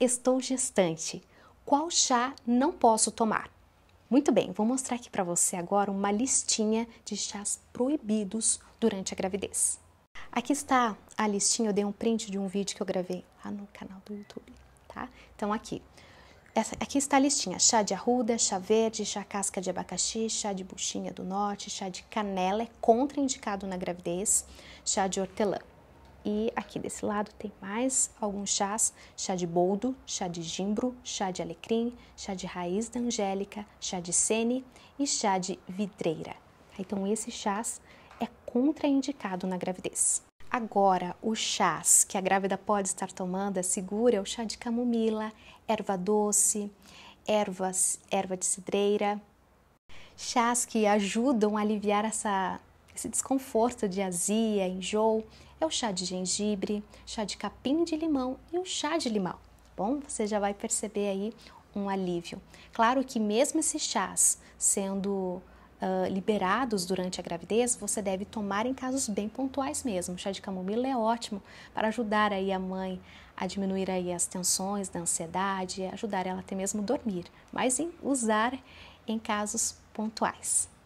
estou gestante. Qual chá não posso tomar? Muito bem, vou mostrar aqui para você agora uma listinha de chás proibidos durante a gravidez. Aqui está a listinha, eu dei um print de um vídeo que eu gravei lá no canal do YouTube, tá? Então aqui, essa, aqui está a listinha: chá de arruda, chá verde, chá casca de abacaxi, chá de buchinha do norte, chá de canela, é contraindicado na gravidez, chá de hortelã. E aqui desse lado tem mais alguns chás: chá de boldo, chá de gimbro, chá de alecrim, chá de raiz da angélica, chá de sene e chá de vidreira. Então, esses chás é contraindicado na gravidez. Agora, os chás que a grávida pode estar tomando é segura é o chá de camomila, erva doce, ervas, erva de cidreira, chás que ajudam a aliviar essa esse desconforto de azia, enjoo, é o chá de gengibre, chá de capim de limão e o chá de limão. Tá bom, você já vai perceber aí um alívio. Claro que mesmo esses chás sendo uh, liberados durante a gravidez, você deve tomar em casos bem pontuais mesmo. O chá de camomila é ótimo para ajudar aí a mãe a diminuir aí as tensões da ansiedade, ajudar ela até mesmo dormir, mas em usar em casos pontuais.